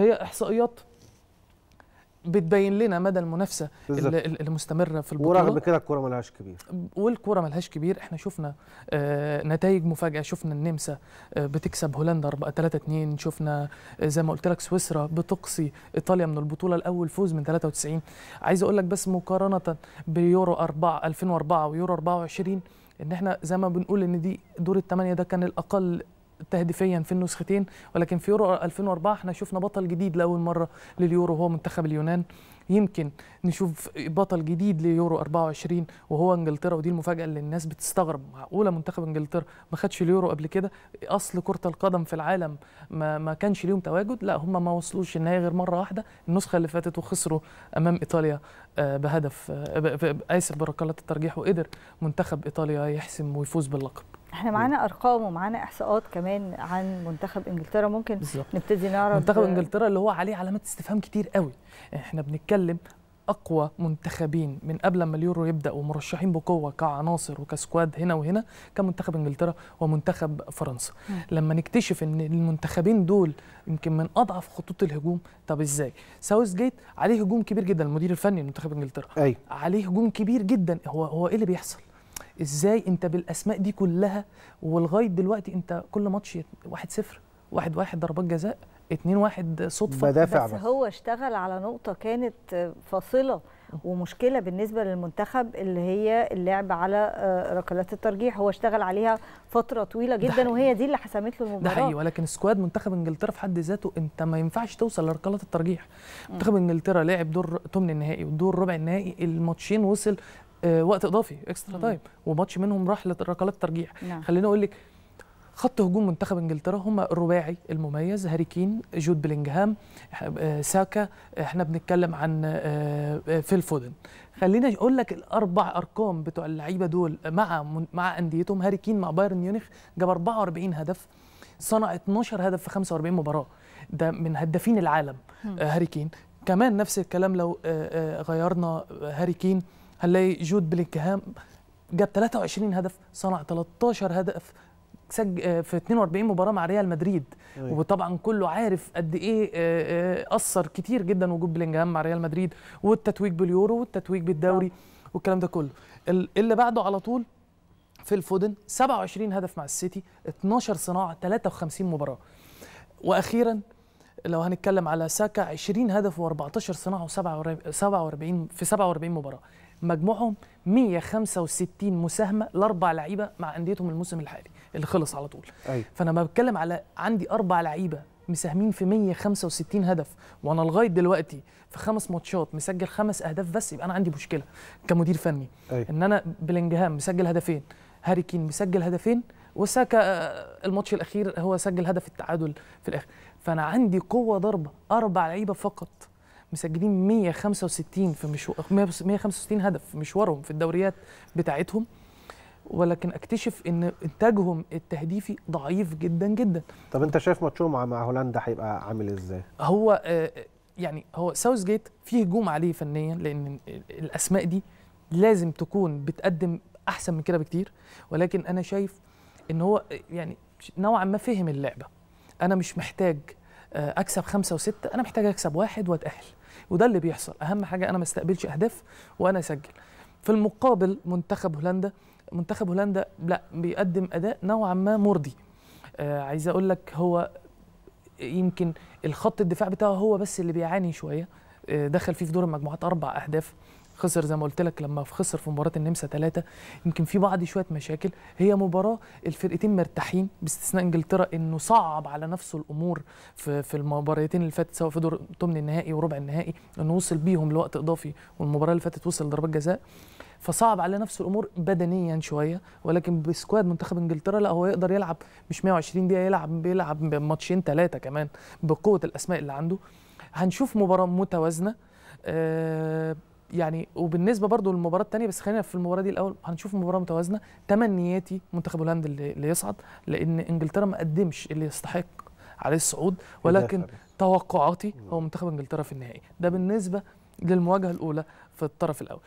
هي احصائيات بتبين لنا مدى المنافسه المستمره في البطوله ورغم كده الكوره ملهاش كبير والكوره ملهاش كبير احنا شفنا آه، نتائج مفاجاه شفنا النمسا آه، بتكسب هولندا 3 2 شفنا آه، زي ما قلت لك سويسرا بتقصي ايطاليا من البطوله الاول فوز من 93 عايز اقول لك بس مقارنه بيورو 4 2004 ويورو 24 ان احنا زي ما بنقول ان دي دور الثمانيه ده كان الاقل تهديفيا في النسختين ولكن في يورو 2004 احنا شفنا بطل جديد لاول مره لليورو هو منتخب اليونان يمكن نشوف بطل جديد ليورو 24 وهو انجلترا ودي المفاجاه اللي الناس بتستغرب معقوله منتخب انجلترا ما خدش اليورو قبل كده اصل كره القدم في العالم ما, ما كانش ليهم تواجد لا هم ما وصلوش النهائي غير مره واحده النسخه اللي فاتت وخسروا امام ايطاليا آه، بهدف آه، اسف بركلات الترجيح وقدر منتخب ايطاليا يحسم ويفوز باللقب احنا معانا ارقام ومعانا احصاءات كمان عن منتخب انجلترا ممكن بالزبط. نبتدي نعرف منتخب انجلترا اللي هو عليه علامات استفهام كتير قوي احنا بنتكلم اقوى منتخبين من قبل ما اليورو يبدا ومرشحين بقوه كعناصر وكسكواد هنا وهنا كان منتخب انجلترا ومنتخب فرنسا م. لما نكتشف ان المنتخبين دول يمكن من اضعف خطوط الهجوم طب ازاي ساوث جيت عليه هجوم كبير جدا المدير الفني لمنتخب انجلترا أي. عليه هجوم كبير جدا هو هو ايه اللي بيحصل ازاي انت بالاسماء دي كلها ولغايه دلوقتي انت كل ماتش 1 0 1 1 ضربات جزاء 2 1 صدفه بدافع بس, بس هو اشتغل على نقطه كانت فاصله ومشكله بالنسبه للمنتخب اللي هي اللعب على آه، ركلات الترجيح هو اشتغل عليها فتره طويله جدا وهي دي اللي حسمت له المباراه ده حقيقي ولكن سكواد منتخب انجلترا في حد ذاته انت ما ينفعش توصل لركلات الترجيح منتخب انجلترا لعب دور ثمن النهائي ودور ربع النهائي الماتشين وصل آه، وقت اضافي اكسترا تايم وماتش منهم راح لركلات ترجيح نعم. خليني اقول لك خط هجوم منتخب انجلترا هم الرباعي المميز هاري كين جود بلينغهام آه، ساكا آه، احنا بنتكلم عن فيل فودن خليني اقول لك الاربع ارقام بتوع اللعيبه دول مع مع انديتهم هاري كين مع بايرن ميونخ جاب 44 هدف صنع 12 هدف في 45 مباراه ده من هدافين العالم هاري كين كمان نفس الكلام لو غيرنا هاري كين هنلاقي جود بلينكهام جاب 23 هدف صنع 13 هدف سج... آه، في 42 مباراه مع ريال مدريد أيوة. وطبعا كله عارف قد ايه آه، آه، اثر كتير جدا وجود بلينجهام مع ريال مدريد والتتويج باليورو والتتويج بالدوري نعم. والكلام ده كله اللي بعده على طول في الفودن 27 هدف مع السيتي 12 صناعه 53 مباراه واخيرا لو هنتكلم على ساكا 20 هدف و14 صناعه و47 في 47 مباراه مجموعهم 165 مساهمه لاربع لعيبه مع انديتهم الموسم الحالي اللي خلص على طول أي. فانا ما بتكلم على عندي اربع لعيبه مساهمين في 165 هدف وانا لغايه دلوقتي في خمس ماتشات مسجل خمس اهداف بس يبقى انا عندي مشكله كمدير فني أي. ان انا بلينجهام مسجل هدفين هاري كين مسجل هدفين وساكا آه، الماتش الاخير هو سجل هدف التعادل في الاخر فانا عندي قوه ضربه اربع لعيبه فقط مسجلين 165 في مشوار 165 هدف في مشوارهم في الدوريات بتاعتهم ولكن اكتشف ان انتاجهم التهديفي ضعيف جدا جدا طب انت شايف ماتشهم مع هولندا هيبقى عامل ازاي هو آه، يعني هو ساوث جيت فيه هجوم عليه فنيا لان الاسماء دي لازم تكون بتقدم احسن من كده بكتير ولكن انا شايف ان هو يعني نوعا ما فهم اللعبه انا مش محتاج آه، اكسب خمسه وسته انا محتاج اكسب واحد واتاهل وده اللي بيحصل اهم حاجه انا ما استقبلش اهداف وانا اسجل في المقابل منتخب هولندا منتخب هولندا لا بيقدم اداء نوعا ما مرضي آه عايز اقول لك هو يمكن الخط الدفاع بتاعه هو بس اللي بيعاني شويه آه دخل فيه في دور المجموعات اربع اهداف خسر زي ما قلت لك لما خسر في مباراه النمسا ثلاثة يمكن في بعض شويه مشاكل هي مباراه الفرقتين مرتاحين باستثناء انجلترا انه صعب على نفسه الامور في في المباراتين اللي فاتت سواء في دور ثمن النهائي وربع النهائي انه وصل بيهم لوقت اضافي والمباراه اللي فاتت وصل ضربات جزاء فصعب على نفسه الامور بدنيا شويه ولكن بسكواد منتخب انجلترا لا هو يقدر يلعب مش 120 دقيقه يلعب بيلعب ماتشين ثلاثه كمان بقوه الاسماء اللي عنده هنشوف مباراه متوازنه أه يعني وبالنسبه برضو للمباراه الثانيه بس خلينا في المباراه دي الاول هنشوف مباراه متوازنه تمنياتي منتخب هولندا اللي يصعد لان انجلترا ما قدمش اللي يستحق عليه الصعود ولكن توقعاتي هو منتخب انجلترا في النهائي ده بالنسبه للمواجهه الاولى في الطرف الاول